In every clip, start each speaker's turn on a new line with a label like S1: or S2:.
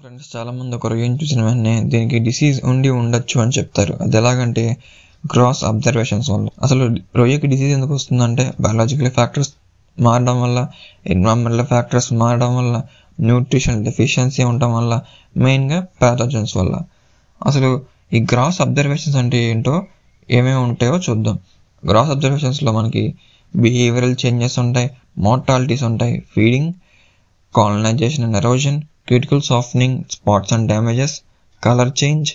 S1: friends చాలామంది ఒక ఏం చూసిన వెంటనే దీనికి డిసీజ్ ఉండి ఉండొచ్చు అని చెప్తారు అది ఎలాగంటే గ్రాస్ అబ్జర్వేషన్స్ వల్ల అసలు రొయ్యకి డిసీజ్ ఎందుకు వస్తుందంటే బయాలజికల్ ఫ్యాక్టర్స్ మారడం వల్ల ఎన్విరాన్మెంటల్ ఫ్యాక్టర్స్ మారడం వల్ల న్యూట్రిషన్ డెఫిషియన్సీ ఉండటం వల్ల మెయిన్గా ప్యాథోజన్స్ వల్ల అసలు ఈ గ్రాస్ అబ్జర్వేషన్స్ అంటే ఏంటో ఏమేమి ఉంటాయో చూద్దాం గ్రాస్ అబ్జర్వేషన్స్లో మనకి బిహేవియరల్ చేంజెస్ ఉంటాయి మోర్టాలిటీస్ ఉంటాయి feeding colonization and erosion cuticle softening spots and damages colour change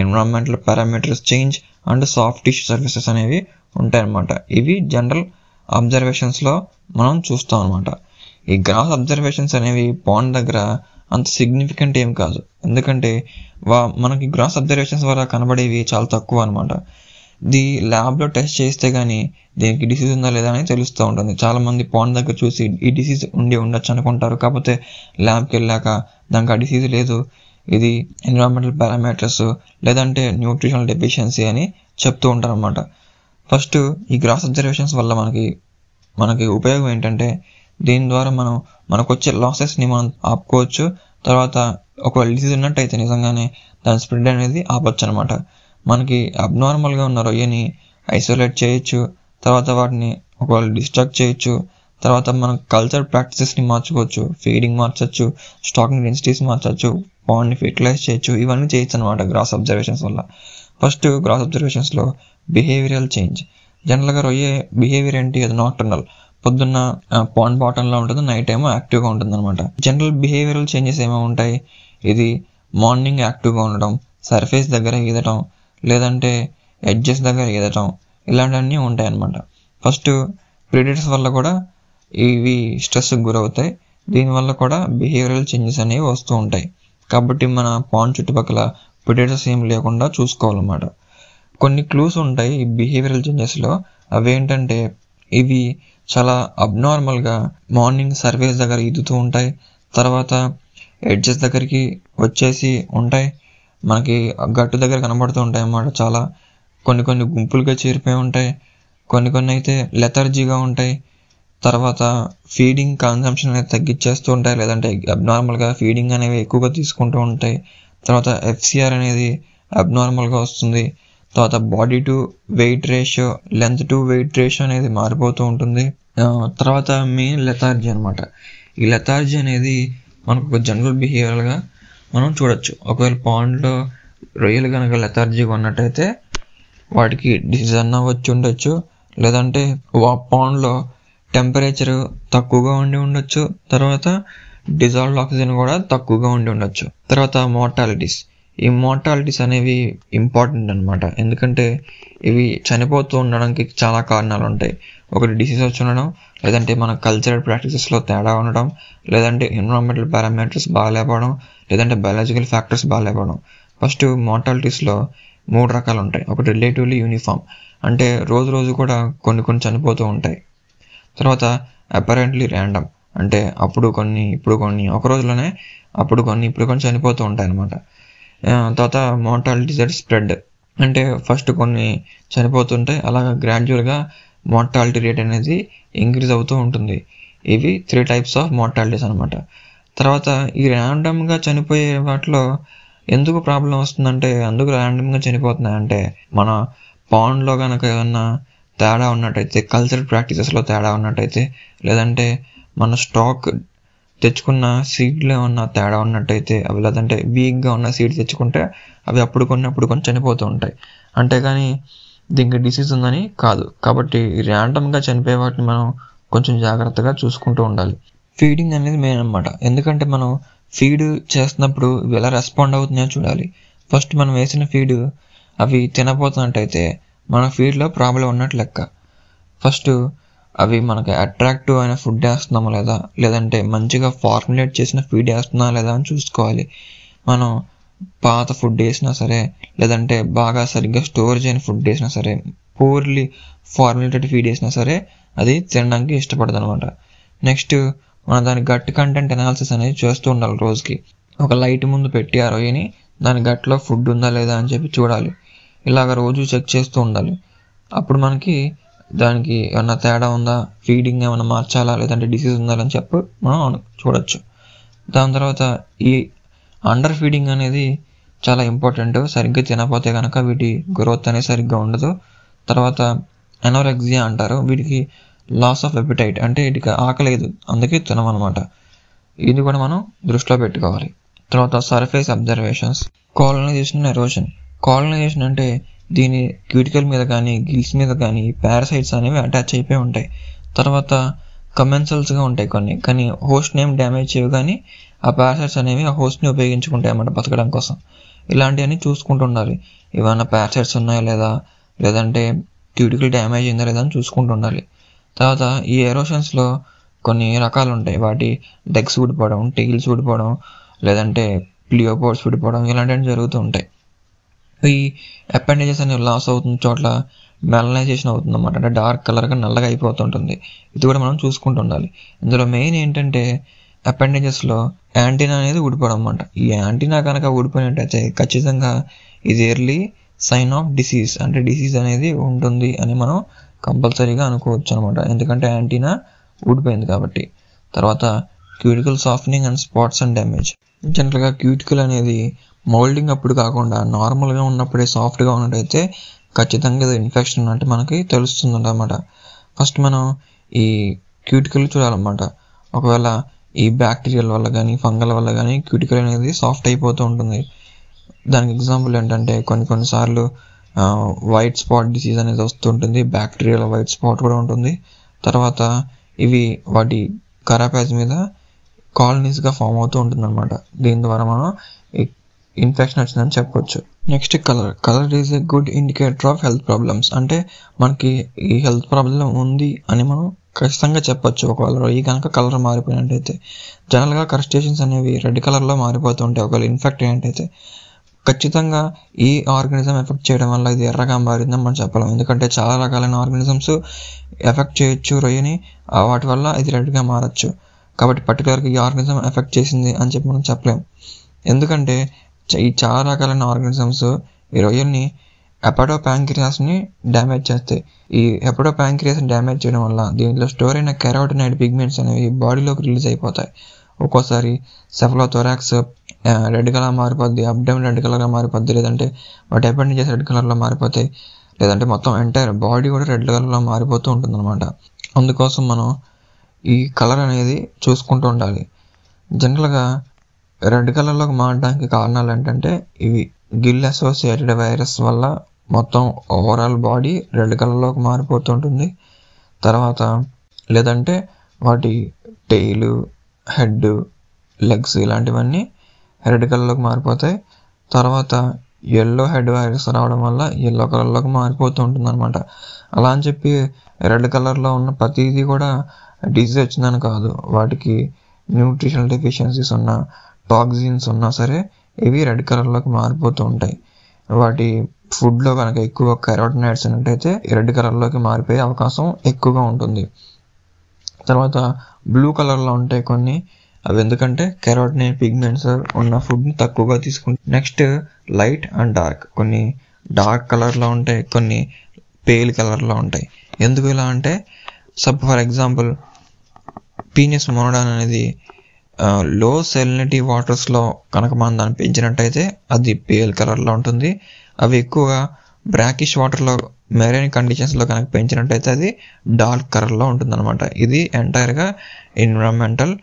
S1: environmental parameters change and soft tissue services అనేవి ఉంటాయన్నమాట ఇవి జనరల్ అబ్జర్వేషన్స్లో మనం చూస్తాం అనమాట ఈ గ్రాస్ అబ్జర్వేషన్స్ అనేవి పాండ్ దగ్గర అంత సిగ్నిఫికెంట్ ఏం కాదు ఎందుకంటే వా మనకి గ్రాస్ అబ్జర్వేషన్స్ వల్ల కనబడేవి చాలా తక్కువ అనమాట ది ల్యాబ్లో టెస్ట్ చేస్తే కానీ దీనికి డిసీజ్ ఉందా లేదా అని తెలుస్తూ ఉంటుంది చాలామంది పాండ్ దగ్గర చూసి ఈ డిసీజ్ ఉండి ఉండొచ్చు అనుకుంటారు కాకపోతే ల్యాబ్కి వెళ్ళాక దానికి ఆ డిసీజ్ లేదు ఇది ఎన్విరాన్మెంటల్ పారామీటర్స్ లేదంటే న్యూట్రిషనల్ డెఫిషియన్సీ అని చెప్తూ ఉంటారు అనమాట ఫస్ట్ ఈ గ్రాస్ అబ్జర్వేషన్స్ వల్ల మనకి మనకి ఉపయోగం ఏంటంటే దీని ద్వారా మనం మనకు వచ్చే లాసెస్ని మనం ఆపుకోవచ్చు తర్వాత ఒకవేళ డిసీజ్ ఉన్నట్టయితే నిజంగానే దాని స్ప్రెడ్ అనేది ఆపొచ్చు అనమాట మనకి అబ్నార్మల్గా ఉన్న రొయ్యని ఐసోలేట్ చేయొచ్చు తర్వాత వాటిని ఒకవేళ డిస్ట్రాక్ట్ చేయొచ్చు తర్వాత మన కల్చర్ ప్రాక్టీసెస్ని మార్చుకోవచ్చు ఫీడింగ్ మార్చచ్చు స్టాకింగ్ డెన్సిటీస్ మార్చచ్చు పాండ్ని ఫెర్టిలైజ్ చేయొచ్చు ఇవన్నీ చేయొచ్చు అనమాట గ్రాస్ అబ్జర్వేషన్స్ వల్ల ఫస్ట్ గ్రాస్ అబ్జర్వేషన్స్లో బిహేవియరల్ చేంజ్ జనరల్గా రొయ్యే బిహేవియర్ ఏంటి అది నాక్టర్నల్ పొద్దున్న పాండ్ బాటంలో ఉంటుంది నైట్ ఏమో యాక్టివ్గా ఉంటుంది అనమాట జనరల్ బిహేవియరల్ చేంజెస్ ఏమో ఉంటాయి ఇది మార్నింగ్ యాక్టివ్గా ఉండడం సర్ఫేస్ దగ్గర ఈదటం లేదంటే ఎడ్జెస్ దగ్గర ఎదటం ఇలాంటివన్నీ ఉంటాయి అన్నమాట ఫస్ట్ ప్రిడిటర్స్ వల్ల కూడా ఇవి స్ట్రెస్కి గురవుతాయి దీనివల్ల కూడా బిహేవియరల్ చేంజెస్ అనేవి వస్తూ ఉంటాయి కాబట్టి మన పాన్ చుట్టుపక్కల పిటేటస్ ఏం లేకుండా చూసుకోవాలన్నమాట కొన్ని క్లూస్ ఉంటాయి ఈ బిహేవియరల్ చేంజెస్లో అవేంటంటే ఇవి చాలా అబ్నార్మల్గా మార్నింగ్ సర్వేస్ దగ్గర ఈదుతూ ఉంటాయి తర్వాత ఎడ్జెస్ దగ్గరికి వచ్చేసి ఉంటాయి మనకి గట్టు దగ్గర కనబడుతూ ఉంటాయి అన్నమాట చాలా కొన్ని కొన్ని గుంపులుగా చేరిపోయి ఉంటాయి కొన్ని కొన్ని అయితే లెథర్జీగా ఉంటాయి తర్వాత ఫీడింగ్ కన్సంప్షన్ అనేది తగ్గించేస్తూ ఉంటాయి లేదంటే అబ్నార్మల్గా ఫీడింగ్ అనేవి ఎక్కువగా తీసుకుంటూ ఉంటాయి తర్వాత ఎఫ్సిఆర్ అనేది అబ్నార్మల్గా వస్తుంది తర్వాత body to weight ratio length to weight ratio అనేది మారిపోతూ ఉంటుంది తర్వాత మెయిన్ లెథార్జీ అనమాట ఈ లెథార్జీ అనేది మనకు ఒక జనరల్ బిహేవియర్గా మనం చూడొచ్చు ఒకవేళ పాండ్లో రొయ్యలు కనుక లెథార్జీగా ఉన్నట్టయితే వాటికి డిసీజ్ అన్న వచ్చి ఉండొచ్చు లేదంటే పాండ్లో టెంపరేచర్ తక్కువగా ఉండి ఉండొచ్చు తర్వాత డిజాల్వ్డ్ ఆక్సిజన్ కూడా తక్కువగా ఉండి ఉండొచ్చు తర్వాత మోర్టాలిటీస్ ఈ మోర్టాలిటీస్ అనేవి ఇంపార్టెంట్ అనమాట ఎందుకంటే ఇవి చనిపోతూ ఉండడానికి చాలా కారణాలు ఉంటాయి ఒకటి డిసీజ్ వచ్చి ఉండడం లేదంటే మన కల్చరల్ ప్రాక్టీసెస్లో తేడా ఉండడం లేదంటే ఎన్విరాన్మెంటల్ పారామీటర్స్ లేకపోవడం లేదంటే బయాలజికల్ ఫ్యాక్టర్స్ లేకపోవడం ఫస్ట్ మోర్టాలిటీస్లో మూడు రకాలు ఉంటాయి ఒకటి రిలేటివ్లీ యూనిఫామ్ అంటే రోజు రోజు కూడా కొన్ని కొన్ని చనిపోతూ ఉంటాయి తర్వాత అపరెంట్లీ ర్యాండమ్ అంటే అప్పుడు కొన్ని ఇప్పుడు కొన్ని ఒక రోజులోనే అప్పుడు కొన్ని ఇప్పుడు కొన్ని చనిపోతూ ఉంటాయి అన్నమాట తర్వాత మోర్టాలిటీస్ దట్ స్ప్రెడ్ అంటే ఫస్ట్ కొన్ని చనిపోతుంటాయి అలాగ గ్రాడ్యువల్గా మార్టాలిటీ రేట్ అనేది ఇంక్రీజ్ అవుతూ ఉంటుంది ఇవి త్రీ టైప్స్ ఆఫ్ మార్టాలిటీస్ అనమాట తర్వాత ఈ ర్యాండమ్గా చనిపోయే వాటిలో ఎందుకు ప్రాబ్లం వస్తుందంటే అందుకు ర్యాండమ్గా చనిపోతున్నాయంటే మన పాండ్లో కనుక ఏమన్నా తేడా ఉన్నట్టయితే కల్చరల్ ప్రాక్టీసెస్లో తేడా ఉన్నట్టయితే లేదంటే మన స్టాక్ తెచ్చుకున్న సీడ్లో ఉన్న తేడా ఉన్నట్టయితే అవి లేదంటే వీక్గా ఉన్న సీడ్ తెచ్చుకుంటే అవి అప్పుడు కొన్ని అప్పుడు కొన్ని చనిపోతూ ఉంటాయి అంటే కానీ దీనికి డిసీజ్ ఉందని కాదు కాబట్టి ర్యాండమ్గా చనిపోయే వాటిని మనం కొంచెం జాగ్రత్తగా చూసుకుంటూ ఉండాలి ఫీడింగ్ అనేది మెయిన్ అనమాట ఎందుకంటే మనం ఫీడ్ చేస్తున్నప్పుడు ఎలా రెస్పాండ్ అవుతున్నాయో చూడాలి ఫస్ట్ మనం వేసిన ఫీడ్ అవి తినబోతున్నట్టయితే మన ఫీడ్లో ప్రాబ్లం ఉన్నట్టు లెక్క ఫస్ట్ అవి మనకి అట్రాక్టివ్ అయిన ఫుడ్ వేస్తున్నామా లేదా లేదంటే మంచిగా ఫార్ములేట్ చేసిన ఫీడ్ వేస్తున్నా లేదా అని చూసుకోవాలి మనం పాత ఫుడ్ వేసినా సరే లేదంటే బాగా సరిగ్గా స్టోర్ చేయని ఫుడ్ వేసినా సరే పూర్లీ ఫార్ములేటెడ్ ఫీడ్ వేసినా సరే అది తినడానికి ఇష్టపడదు అనమాట నెక్స్ట్ మనం దాని గట్టి కంటెంట్ అనాలిసిస్ అనేది చేస్తూ ఉండాలి రోజుకి ఒక లైట్ ముందు పెట్టి ఆ రోజుని దాని గట్లో ఫుడ్ ఉందా లేదా అని చెప్పి చూడాలి ఇలాగ రోజు చెక్ చేస్తూ ఉండాలి అప్పుడు మనకి దానికి ఏమన్నా తేడా ఉందా ఫీడింగ్ ఏమైనా మార్చాలా లేదంటే డిసీజ్ ఉందా అని చెప్పి మనం చూడొచ్చు దాని తర్వాత ఈ అండర్ ఫీడింగ్ అనేది చాలా ఇంపార్టెంట్ సరిగ్గా తినకపోతే కనుక వీటి గ్రోత్ అనేది సరిగ్గా ఉండదు తర్వాత ఎనోరెక్సియా అంటారు వీటికి లాస్ ఆఫ్ ఎపిటైట్ అంటే వీటికి ఆకలేదు అందుకే తినమనమాట ఇది కూడా మనం దృష్టిలో పెట్టుకోవాలి తర్వాత surface observations colonization erosion colonization అంటే దీని క్యూటికల్ మీద కానీ గిల్స్ మీద కానీ పారాసైట్స్ అనేవి అటాచ్ అయిపోయి ఉంటాయి తర్వాత కమెన్సల్స్గా ఉంటాయి కొన్ని కానీ హోస్ట్ నేమ్ డ్యామేజ్ చేయవు కానీ ఆ ప్యారసైట్స్ అనేవి ఆ హోస్ట్ని ఉపయోగించుకుంటాయి అన్నమాట బతకడం కోసం ఇలాంటివన్నీ చూసుకుంటూ ఉండాలి ఏమైనా ప్యారసైట్స్ ఉన్నాయా లేదా లేదంటే క్యూటికల్ డ్యామేజ్ అయిందా లేదా అని చూసుకుంటూ ఉండాలి తర్వాత ఈ ఎరోషన్స్లో కొన్ని రకాలు ఉంటాయి వాటి డెక్స్ ఊడిపోవడం టీల్స్ ఊడిపోవడం లేదంటే ప్లియోపోర్ట్స్ ఊడిపోవడం ఇలాంటివన్నీ జరుగుతూ ఉంటాయి ఈ అపెండేజెస్ అనేవి లాస్ అవుతున్న చోట్ల మెలనైజేషన్ అవుతుంది అనమాట అంటే డార్క్ కలర్గా నల్లగా అయిపోతుంటుంది ఇది కూడా మనం చూసుకుంటూ ఉండాలి ఇందులో మెయిన్ ఏంటంటే అపెండేజెస్లో యాంటీనా అనేది ఊడిపోవడం అనమాట ఈ యాంటీనా కనుక ఊడిపోయినట్టయితే ఖచ్చితంగా ఇది ఎర్లీ సైన్ ఆఫ్ డిసీజ్ అంటే డిసీజ్ అనేది ఉంటుంది అని మనం కంపల్సరీగా అనుకోవచ్చు అనమాట ఎందుకంటే యాంటీనా ఊడిపోయింది కాబట్టి తర్వాత cuticle softening and spots and damage జనరల్గా క్యూటికల్ అనేది మోల్డింగ్ అప్పుడు కాకుండా నార్మల్గా ఉన్నప్పుడే సాఫ్ట్గా ఉన్నట్టయితే ఖచ్చితంగా ఇది ఇన్ఫెక్షన్ అంటే మనకి తెలుస్తుంది అనమాట ఫస్ట్ మనం ఈ క్యూటికల్ చూడాలన్నమాట ఒకవేళ ఈ బ్యాక్టీరియల్ వల్ల కానీ ఫంగల్ వల్ల కానీ క్యూటికల్ అనేది సాఫ్ట్ అయిపోతూ ఉంటుంది దానికి ఎగ్జాంపుల్ ఏంటంటే కొన్ని కొన్నిసార్లు వైట్ స్పాట్ డిసీజ్ అనేది వస్తుంటుంది బ్యాక్టీరియల్ వైట్ స్పాట్ కూడా ఉంటుంది తర్వాత ఇవి వాటి కరాపాజ్ మీద కాలనీస్గా ఫామ్ అవుతూ ఉంటుంది అనమాట దీని ద్వారా మనం ఇన్ఫెక్షన్ వచ్చిందని చెప్పవచ్చు next colour colour is a good indicator of health problems అంటే మనకి ఈ హెల్త్ ప్రాబ్లం ఉంది అని మనం ఖచ్చితంగా చెప్పచ్చు ఒకవేళ ఈ కనుక కలర్ మారిపోయినట్టయితే జనరల్గా క్రస్టేషన్స్ అనేవి రెడ్ కలర్లో మారిపోతూ ఉంటాయి ఒకవేళ ఇన్ఫెక్ట్ అయినట్టయితే ఖచ్చితంగా ఈ ఆర్గానిజం ఎఫెక్ట్ చేయడం వల్ల ఇది ఎర్రగా మారిందని మనం చెప్పలేము ఎందుకంటే చాలా రకాలైన ఆర్గానిజమ్స్ ఎఫెక్ట్ చేయొచ్చు రొయ్యని వాటి వల్ల ఇది రెడ్గా మారచ్చు కాబట్టి పర్టికులర్గా ఈ ఆర్గానిజం ఎఫెక్ట్ చేసింది అని చెప్పి మనం చెప్పలేము ఎందుకంటే ఈ చాలా రకాలైన ఆర్గానిజమ్స్ ఈ రొయ్యల్ని హెపటో ప్యాంక్రియాస్ని డ్యామేజ్ చేస్తాయి ఈ హెపటో ప్యాంక్రియాస్ని డ్యామేజ్ చేయడం వల్ల దీంట్లో స్టోర్ అయిన నైట్ పిగ్మెంట్స్ అనేవి బాడీలోకి రిలీజ్ అయిపోతాయి ఒక్కోసారి సెఫలో థొరాక్స్ రెడ్ కలర్ మారిపోద్ది అప్డమ్ రెడ్ కలర్గా మారిపోద్ది లేదంటే వాటి చేసి రెడ్ కలర్లో మారిపోతాయి లేదంటే మొత్తం ఎంటైర్ బాడీ కూడా రెడ్ కలర్లో మారిపోతూ ఉంటుందన్నమాట అందుకోసం మనం ఈ కలర్ అనేది చూసుకుంటూ ఉండాలి జనరల్గా రెడ్ కలర్లోకి మారడానికి కారణాలు ఏంటంటే ఇవి గిల్ అసోసియేటెడ్ వైరస్ వల్ల మొత్తం ఓవరాల్ బాడీ రెడ్ కలర్లోకి మారిపోతుంటుంది తర్వాత లేదంటే వాటి టెయిల్ హెడ్ లెగ్స్ ఇలాంటివన్నీ రెడ్ కలర్లోకి మారిపోతాయి తర్వాత ఎల్లో హెడ్ వైరస్ రావడం వల్ల ఎల్లో కలర్లోకి మారిపోతూ ఉంటుంది అనమాట అలా అని చెప్పి రెడ్ కలర్లో ఉన్న ప్రతిదీ కూడా డిజీజ్ వచ్చిందని కాదు వాటికి న్యూట్రిషనల్ డెఫిషియన్సీస్ ఉన్నా టాక్సిన్స్ ఉన్నా సరే ఇవి రెడ్ కలర్లోకి మారిపోతూ ఉంటాయి వాటి ఫుడ్లో కనుక ఎక్కువ కెరోటినాయిడ్స్ ఉన్నట్టయితే రెడ్ కలర్లోకి మారిపోయే అవకాశం ఎక్కువగా ఉంటుంది తర్వాత బ్లూ కలర్లో ఉంటాయి కొన్ని అవి ఎందుకంటే కెరోటిన్ పిగ్మెంట్స్ ఉన్న ఫుడ్ని తక్కువగా తీసుకుంటాయి నెక్స్ట్ లైట్ అండ్ డార్క్ కొన్ని డార్క్ కలర్లో ఉంటాయి కొన్ని పేల్ కలర్లో ఉంటాయి ఎందుకు ఇలా అంటే సబ్ ఫర్ ఎగ్జాంపుల్ పీనియస్ మోనడాన్ అనేది లో సెలినిటీ వాటర్స్లో కనుక మనం దాన్ని పెంచినట్టయితే అది పేల్ కలర్లో ఉంటుంది అవి ఎక్కువగా బ్రాకిష్ వాటర్లో మెరైన్ కండిషన్స్లో కనుక పెంచినట్టయితే అది డార్క్ కలర్లో ఉంటుందన్నమాట ఇది ఎంటైర్గా ఎన్విరాన్మెంటల్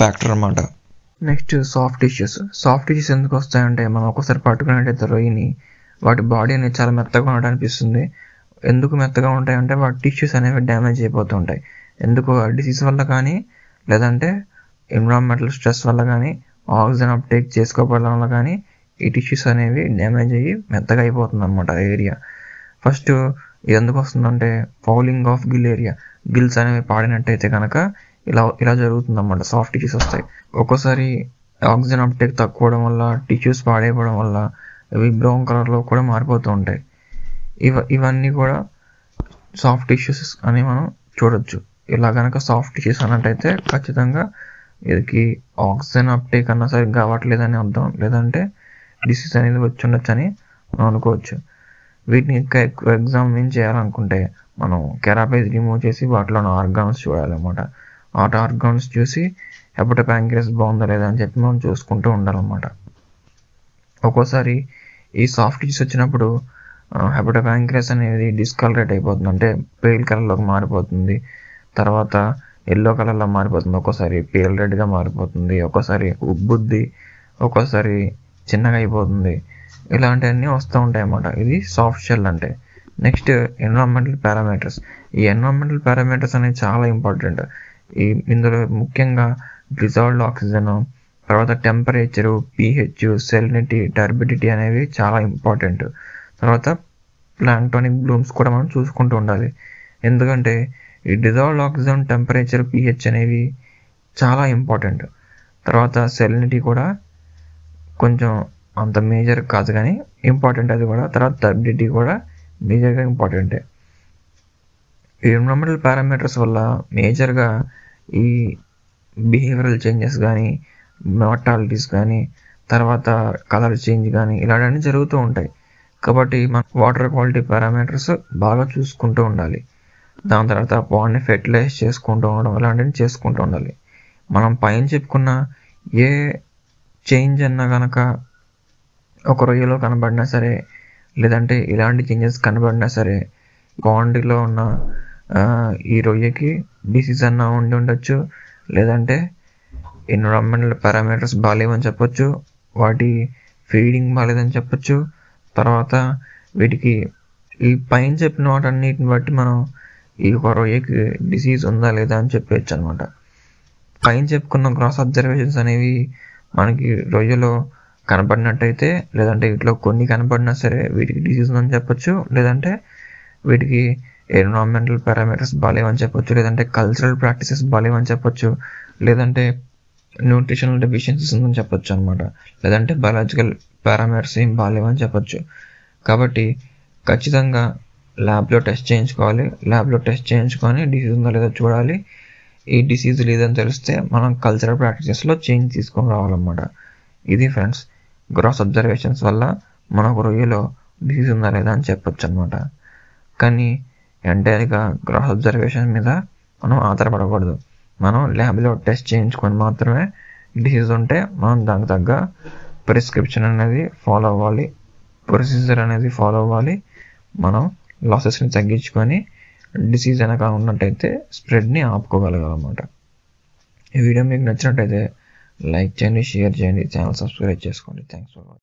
S1: ఫ్యాక్టర్ అనమాట next soft dishes soft dishes ఎందుకు వస్తాయంటే మనం ఒకసారి పట్టుకున్నట్టయితే రొయ్యని వాటి బాడీ అనేది చాలా మెత్తగా ఉండడం అనిపిస్తుంది ఎందుకు మెత్తగా ఉంటాయంటే వాటి టిష్యూస్ అనేవి డ్యామేజ్ అయిపోతుంటాయి ఎందుకు డిసీజ్ వల్ల కానీ లేదంటే ఎన్విరాన్మెంటల్ స్ట్రెస్ వల్ల కానీ ఆక్సిజన్ అప్టేక్ చేసుకోకపోవడం వల్ల కానీ ఈ టిష్యూస్ అనేవి డ్యామేజ్ అయ్యి మెత్తగా అయిపోతుంది అనమాట ఏరియా ఫస్ట్ ఎందుకు వస్తుందంటే fouling of gill area gills అనేవి పాడినట్టయితే కనుక ఇలా ఇలా జరుగుతుంది అనమాట సాఫ్ట్ టిష్యూస్ వస్తాయి ఒక్కోసారి ఆక్సిజన్ అప్టేక్ తక్కువడం వల్ల టిష్యూస్ పాడైపోవడం వల్ల ఇవి బ్రౌన్ కలర్లో కూడా మారిపోతూ ఉంటాయి ఇవ ఇవన్నీ కూడా సాఫ్ట్ టిష్యూస్ అని మనం చూడొచ్చు ఇలా కనుక సాఫ్ట్ టిష్యూస్ అన్నట్టయితే ఖచ్చితంగా ఇది ఆక్సిజన్ అప్టేక్ అన్న సరిగ్గా అవ్వట్లేదని అర్థం లేదంటే డిసీజ్ అనేది వచ్చి ఉండొచ్చని మనం అనుకోవచ్చు వీటిని ఇంకా ఎక్కువ ఎగ్జామ్ ఎగ్జామిన్ చేయాలనుకుంటే మనం కెరాపేజ్ రిమూవ్ చేసి వాటిలో ఆర్గాన్స్ చూడాలన్నమాట ఆట ఆర్గాన్స్ చూసి హెపట ప్యాంక్రస్ బాగుందా లేదా అని చెప్పి మనం చూసుకుంటూ ఉండాలన్నమాట ఒక్కోసారి ఈ సాఫ్ట్ టిష్యూస్ వచ్చినప్పుడు హెపట ప్యాంక్రస్ అనేది డిస్కలరేట్ అయిపోతుంది అంటే పేల్ కలర్లోకి మారిపోతుంది తర్వాత ఎల్లో కలర్లో మారిపోతుంది ఒక్కోసారి పేల్ రెడ్గా మారిపోతుంది ఒక్కోసారి ఉబ్బుద్ది ఒక్కోసారి చిన్నగా అయిపోతుంది ఇలాంటివన్నీ వస్తూ ఉంటాయి అన్నమాట ఇది సాఫ్ట్ షెల్ అంటే నెక్స్ట్ ఎన్విరాన్మెంటల్ పారామీటర్స్ ఈ ఎన్విరాన్మెంటల్ పారామీటర్స్ అనేవి చాలా ఇంపార్టెంట్ ఈ ఇందులో ముఖ్యంగా డిజాల్వ్డ్ ఆక్సిజన్ తర్వాత టెంపరేచర్ పిహెచ్ సెలినిటీ టర్బిడిటీ అనేవి చాలా ఇంపార్టెంట్ తర్వాత ప్లాంక్టానిక్ బ్లూమ్స్ కూడా మనం చూసుకుంటూ ఉండాలి ఎందుకంటే ఈ డిజాల్వ్డ్ ఆక్సిజన్ టెంపరేచర్ పిహెచ్ అనేవి చాలా ఇంపార్టెంట్ తర్వాత సెలినిటీ కూడా కొంచెం అంత మేజర్ కాదు కానీ ఇంపార్టెంట్ అది కూడా తర్వాత టర్బిడిటీ కూడా మేజర్గా ఇంపార్టెంటే ఈ ఎన్విరాన్మెంటల్ పారామీటర్స్ వల్ల మేజర్గా ఈ బిహేవియరల్ చేంజెస్ కానీ మార్టాలిటీస్ కానీ తర్వాత కలర్ చేంజ్ కానీ ఇలాంటివన్నీ జరుగుతూ ఉంటాయి కాబట్టి మన వాటర్ క్వాలిటీ పారామీటర్స్ బాగా చూసుకుంటూ ఉండాలి దాని తర్వాత బాడీని ఫెర్టిలైజ్ చేసుకుంటూ ఉండడం అలాంటివి చేసుకుంటూ ఉండాలి మనం పైన చెప్పుకున్న ఏ చేంజ్ అన్నా కనుక ఒక రొయ్యలో కనబడినా సరే లేదంటే ఇలాంటి చేంజెస్ కనబడినా సరే బాండీలో ఉన్న ఈ రొయ్యకి డిసీజ్ అన్నా ఉండి ఉండొచ్చు లేదంటే ఎన్విరాన్మెంటల్ పారామీటర్స్ బాగాలేవని చెప్పొచ్చు వాటి ఫీడింగ్ బాగాలేదని చెప్పొచ్చు తర్వాత వీటికి ఈ పైన చెప్పిన వాటన్నిటిని బట్టి మనం ఈ రొయ్యకి డిసీజ్ ఉందా లేదా అని చెప్పేయచ్చు అనమాట పైన చెప్పుకున్న గ్రాస్ అబ్జర్వేషన్స్ అనేవి మనకి రొయ్యలో కనపడినట్టయితే లేదంటే వీటిలో కొన్ని కనపడినా సరే వీటికి డిసీజ్ ఉందని చెప్పొచ్చు లేదంటే వీటికి ఎన్విరాన్మెంటల్ పారామీటర్స్ బాగాలేవని చెప్పొచ్చు లేదంటే కల్చరల్ ప్రాక్టీసెస్ బాగాలేవని చెప్పొచ్చు లేదంటే న్యూట్రిషనల్ డెఫిషియన్సీస్ ఉందని చెప్పొచ్చు అనమాట లేదంటే బయాలజికల్ పారామీటర్స్ ఏం బాగాలేవని చెప్పొచ్చు కాబట్టి ఖచ్చితంగా ల్యాబ్లో టెస్ట్ చేయించుకోవాలి ల్యాబ్లో టెస్ట్ చేయించుకొని డిసీజ్ ఉందో లేదో చూడాలి ఈ డిసీజ్ లేదని తెలిస్తే మనం కల్చరల్ ప్రాక్టీసెస్లో చేంజ్ తీసుకొని రావాలన్నమాట ఇది ఫ్రెండ్స్ గ్రాస్ అబ్జర్వేషన్స్ వల్ల మనకు రొయ్యలో డిసీజ్ ఉందా లేదా అని చెప్పొచ్చు అనమాట కానీ ఎంటైర్గా గ్రాస్ అబ్జర్వేషన్ మీద మనం ఆధారపడకూడదు మనం ల్యాబ్లో టెస్ట్ చేయించుకొని మాత్రమే డిసీజ్ ఉంటే మనం దానికి తగ్గ ప్రిస్క్రిప్షన్ అనేది ఫాలో అవ్వాలి ప్రొసీజర్ అనేది ఫాలో అవ్వాలి మనం లాసెస్ని తగ్గించుకొని డిసీజ్ అనక ఉన్నట్టయితే స్ప్రెడ్ని ఆపుకోగలగాలన్నమాట ఈ వీడియో మీకు నచ్చినట్టయితే లైక్ చేయండి షేర్ చేయండి ఛానల్ సబ్స్క్రైబ్ చేసుకోండి థ్యాంక్స్ ఫర్ వాచింగ్